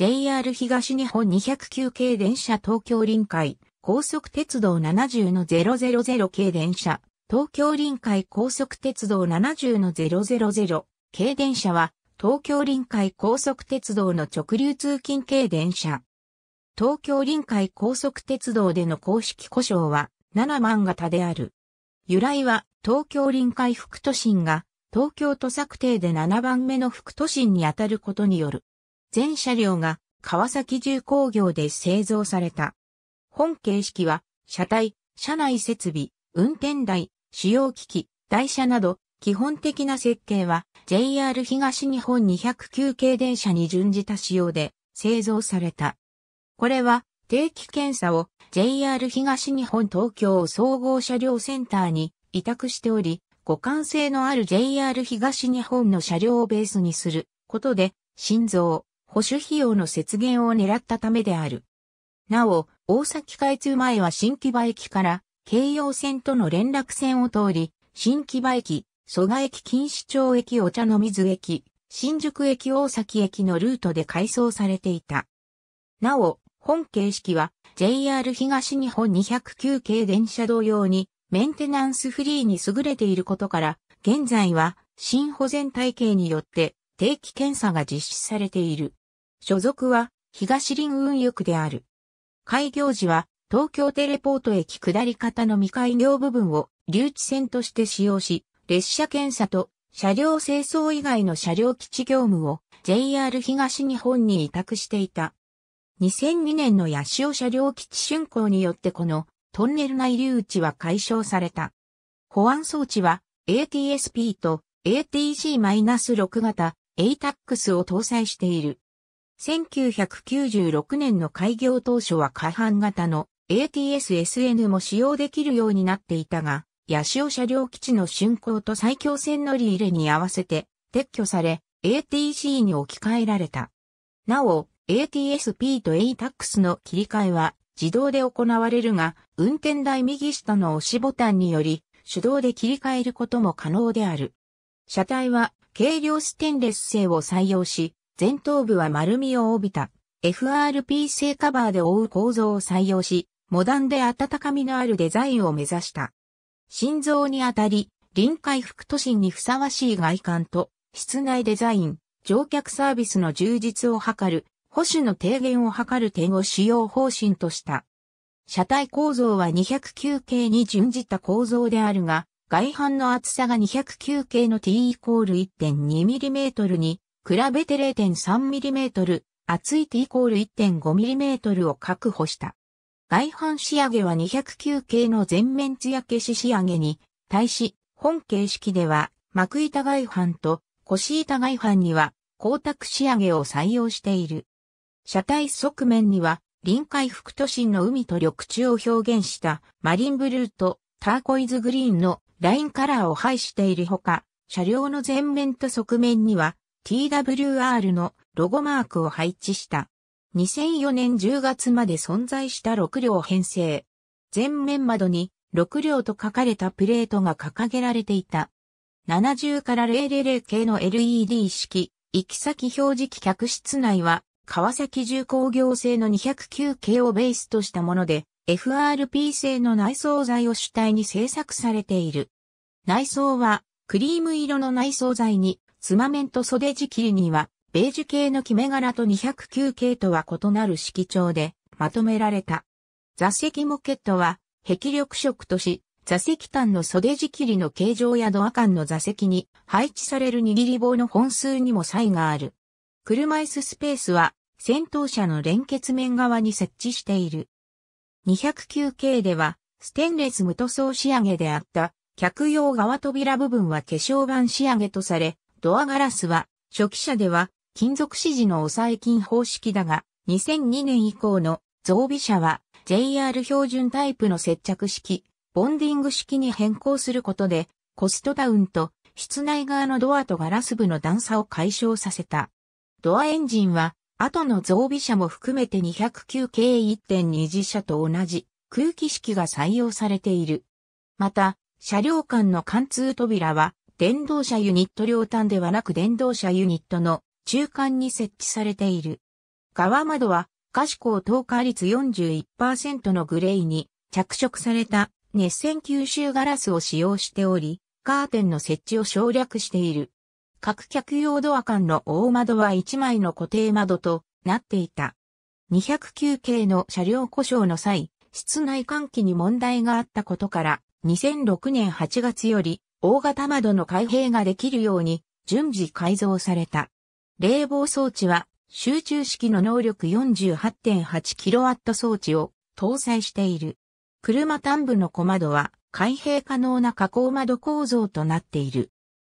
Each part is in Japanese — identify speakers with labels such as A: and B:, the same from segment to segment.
A: JR 東日本209系電車東京臨海、高速鉄道70の000系電車、東京臨海高速鉄道70の000系電車は、東京臨海高速鉄道の直流通勤系電車。東京臨海高速鉄道での公式故障は、7万型である。由来は、東京臨海副都心が、東京都策定で7番目の副都心にあたることによる。全車両が川崎重工業で製造された。本形式は、車体、車内設備、運転台、主要機器、台車など、基本的な設計は JR 東日本209系電車に準じた仕様で製造された。これは定期検査を JR 東日本東京総合車両センターに委託しており、互換性のある JR 東日本の車両をベースにすることで、心臓、保守費用の節減を狙ったためである。なお、大崎開通前は新木場駅から京葉線との連絡線を通り、新木場駅、蘇我駅錦糸町駅お茶の水駅、新宿駅大崎駅のルートで改装されていた。なお、本形式は JR 東日本209系電車同様にメンテナンスフリーに優れていることから、現在は新保全体系によって定期検査が実施されている。所属は東林運輸区である。開業時は東京テレポート駅下り方の未開業部分を留置線として使用し、列車検査と車両清掃以外の車両基地業務を JR 東日本に委託していた。2002年の八潮車両基地竣工によってこのトンネル内留置は解消された。保安装置は ATSP と ATC-6 型 ATAX を搭載している。1996年の開業当初は改半型の ATSSN も使用できるようになっていたが、八潮車両基地の竣工と最強線乗り入れに合わせて撤去され、ATC に置き換えられた。なお、ATSP と ATAX の切り替えは自動で行われるが、運転台右下の押しボタンにより、手動で切り替えることも可能である。車体は軽量ステンレス製を採用し、前頭部は丸みを帯びた FRP 製カバーで覆う構造を採用し、モダンで温かみのあるデザインを目指した。心臓にあたり、臨海副都心にふさわしい外観と、室内デザイン、乗客サービスの充実を図る、保守の低減を図る点を使用方針とした。車体構造は209系に準じた構造であるが、外反の厚さが209系の T イコール 1.2mm に比べて 0.3mm、厚い T イコール 1.5mm を確保した。外反仕上げは209系の全面つや消し仕上げに、対し、本形式では、幕板外反と腰板外反には光沢仕上げを採用している。車体側面には、臨海副都心の海と緑地を表現したマリンブルーとターコイズグリーンのラインカラーを配しているほか、車両の前面と側面には TWR のロゴマークを配置した。2004年10月まで存在した6両編成。前面窓に6両と書かれたプレートが掲げられていた。70から000系の LED 式、行き先表示器客室内は、川崎重工業製の209系をベースとしたもので、FRP 製の内装材を主体に製作されている。内装は、クリーム色の内装材に、つまめんと袖地切りには、ベージュ系の決め柄と209系とは異なる色調でまとめられた。座席モケットは、壁緑色とし、座席端の袖地切りの形状やドア間の座席に配置される握り棒の本数にも差異がある。車椅子スペースは、先頭車の連結面側に設置している。209系では、ステンレス無塗装仕上げであった、客用側扉部分は化粧板仕上げとされ、ドアガラスは、初期車では、金属指示の抑え金方式だが、2002年以降の増備車は JR 標準タイプの接着式、ボンディング式に変更することで、コストダウンと室内側のドアとガラス部の段差を解消させた。ドアエンジンは、後の増備車も含めて209系1.2次車と同じ空気式が採用されている。また、車両間の貫通扉は電動車ユニット両端ではなく電動車ユニットの中間に設置されている。側窓は可視光透過率41%のグレーに着色された熱線吸収ガラスを使用しており、カーテンの設置を省略している。各客用ドア間の大窓は1枚の固定窓となっていた。209系の車両故障の際、室内換気に問題があったことから、2006年8月より大型窓の開閉ができるように順次改造された。冷房装置は集中式の能力 48.8kW 装置を搭載している。車端部の小窓は開閉可能な加工窓構造となっている。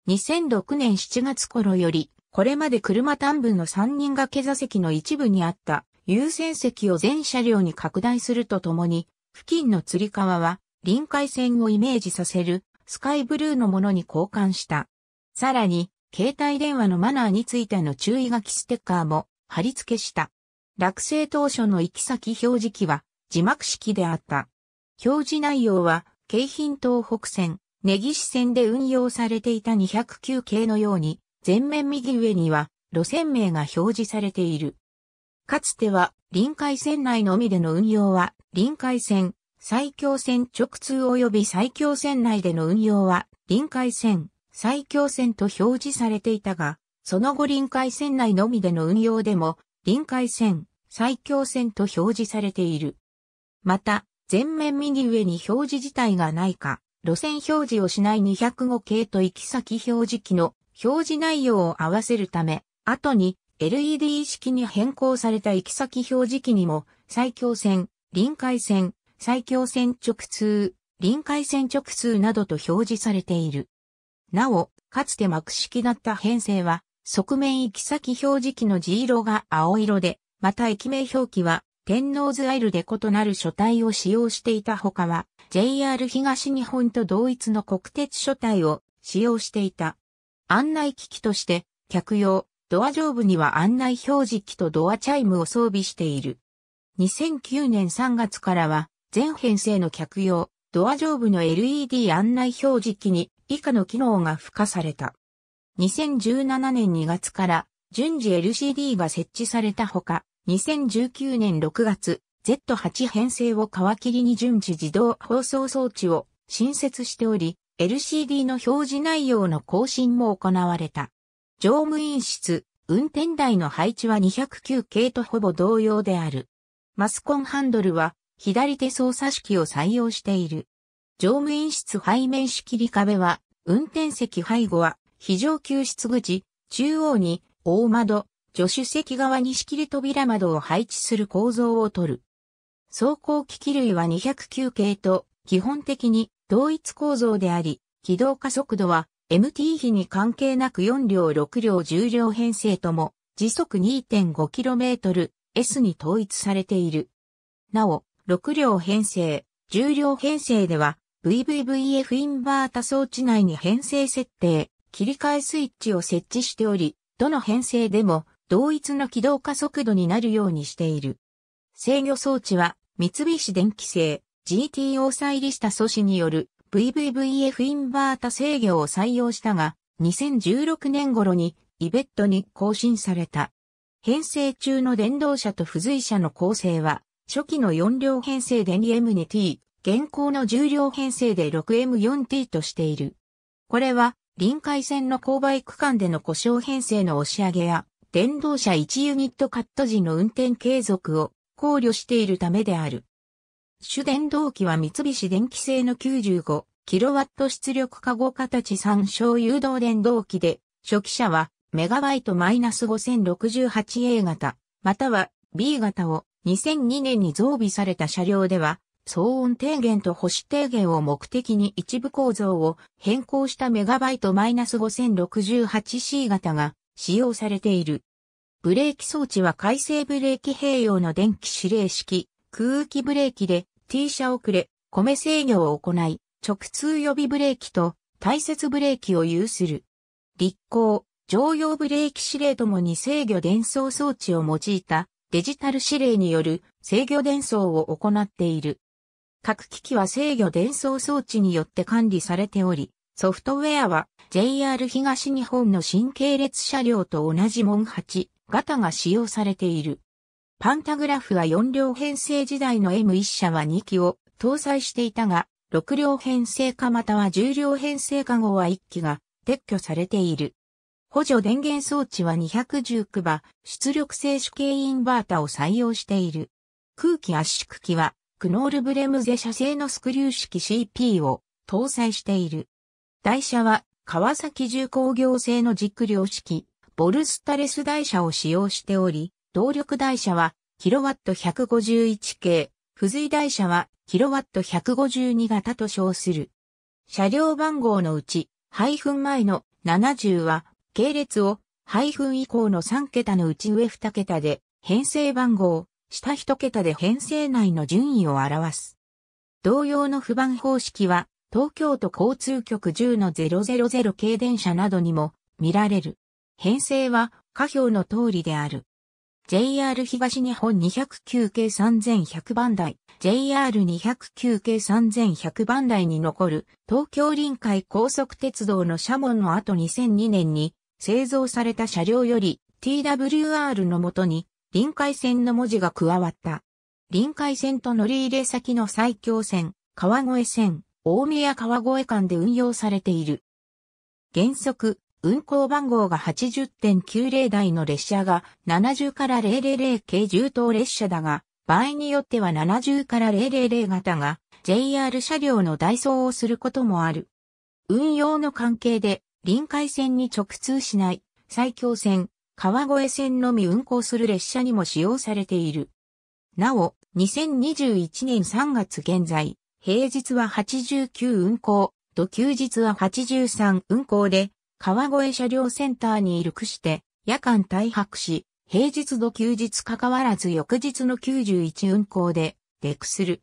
A: 2006年7月頃より、これまで車端部の3人掛け座席の一部にあった優先席を全車両に拡大するとともに、付近の吊り革は臨海線をイメージさせるスカイブルーのものに交換した。さらに、携帯電話のマナーについての注意書きステッカーも貼り付けした。落成当初の行き先表示機は字幕式であった。表示内容は、京浜東北線、根岸線で運用されていた209系のように、前面右上には路線名が表示されている。かつては臨海線内のみでの運用は臨海線、最強線直通及び最強線内での運用は、臨海線、最強線と表示されていたが、その後臨海線内のみでの運用でも、臨海線、最強線と表示されている。また、前面右上に表示自体がないか、路線表示をしない205系と行き先表示機の表示内容を合わせるため、後に LED 式に変更された行き先表示機にも、最強線、臨海線、最強線直通、臨海線直通などと表示されている。なお、かつて幕式だった編成は、側面行き先表示器の G 色が青色で、また駅名表記は、天王洲アイルで異なる書体を使用していたほかは、JR 東日本と同一の国鉄書体を使用していた。案内機器として、客用、ドア上部には案内表示器とドアチャイムを装備している。2009年3月からは、全編成の客用、ドア上部の LED 案内表示機に以下の機能が付加された。2017年2月から順次 LCD が設置されたほか、2019年6月、Z8 編成を皮切りに順次自動放送装置を新設しており、LCD の表示内容の更新も行われた。乗務員室、運転台の配置は209系とほぼ同様である。マスコンハンドルは左手操作式を採用している。乗務員室背面仕切り壁は、運転席背後は、非常救出口、中央に、大窓、助手席側に仕切り扉窓を配置する構造をとる。走行機器類は209系と、基本的に同一構造であり、軌道加速度は MT 比に関係なく4両6両10両編成とも時速 2.5km S に統一されている。なお、6両編成、10両編成では VVVF インバータ装置内に編成設定、切り替えスイッチを設置しており、どの編成でも同一の起動加速度になるようにしている。制御装置は三菱電機製 GTO 再利したタ素子による VVVF インバータ制御を採用したが、2016年頃にイベットに更新された。編成中の電動車と付随車の構成は初期の4両編成で 2M2T、現行の10両編成で 6M4T としている。これは、臨海線の勾配区間での故障編成の押し上げや、電動車1ユニットカット時の運転継続を考慮しているためである。主電動機は三菱電機製の 95kW 出力加合形参小誘導電動機で、初期車はメガバイト -5068A 型、または B 型を2002年に増備された車両では、騒音低減と保守低減を目的に一部構造を変更したメガバイト -5068C 型が使用されている。ブレーキ装置は回生ブレーキ併用の電気指令式、空気ブレーキで T 車遅れ、米制御を行い、直通予備ブレーキと大切ブレーキを有する。立行、常用ブレーキ指令ともに制御伝送装置を用いたデジタル指令による制御伝送を行っている。各機器は制御伝送装置によって管理されており、ソフトウェアは JR 東日本の新系列車両と同じモン8型が使用されている。パンタグラフは4両編成時代の M1 社は2機を搭載していたが、6両編成かまたは10両編成か後は1機が撤去されている。補助電源装置は219馬出力静止系インバータを採用している。空気圧縮機はクノールブレムゼ社製のスクリュー式 CP を搭載している。台車は川崎重工業製の軸量式ボルスタレス台車を使用しており、動力台車はキロワット151系、付随台車はキロワット152型と称する。車両番号のうち、配分前の70は系列を、配分以降の3桁のうち上2桁で、編成番号、下1桁で編成内の順位を表す。同様の不番方式は、東京都交通局10の000系電車などにも見られる。編成は下表の通りである。JR 東日本209系3100番台、JR209 系3100番台に残る東京臨海高速鉄道の車門の後2002年に製造された車両より TWR のもとに臨海線の文字が加わった。臨海線と乗り入れ先の埼京線、川越線、大宮川越間で運用されている。原則、運行番号が80.90台の列車が70から000系重等列車だが、場合によっては70から000型が JR 車両の代走をすることもある。運用の関係で臨海線に直通しない、埼京線、川越線のみ運行する列車にも使用されている。なお、2021年3月現在、平日は89運行、土休日は83運行で、川越車両センターに入くして、夜間退泊し、平日土休日かかわらず翌日の91運行で、出くする。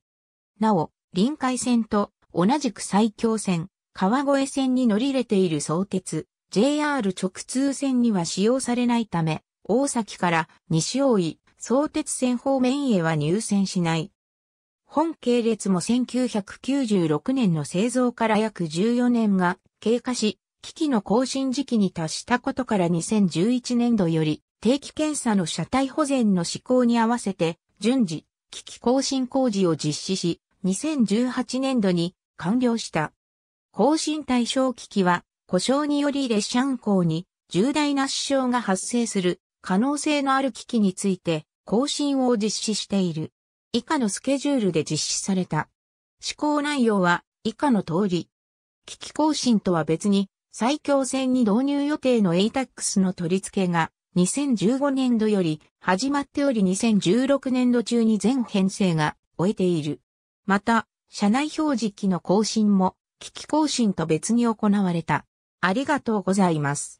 A: なお、臨海線と同じく埼京線、川越線に乗り入れている相鉄、JR 直通線には使用されないため、大崎から西大井、相鉄線方面へは入線しない。本系列も1996年の製造から約14年が経過し、機器の更新時期に達したことから2011年度より定期検査の車体保全の施行に合わせて順次機器更新工事を実施し、2018年度に完了した。更新対象機器は、故障により列車運行に重大な支障が発生する可能性のある機器について更新を実施している。以下のスケジュールで実施された。施行内容は以下の通り。機器更新とは別に、最強線に導入予定の ATAX の取り付けが2015年度より始まっており2016年度中に全編成が終えている。また、社内表示機の更新も危機更新と別に行われた。ありがとうございます。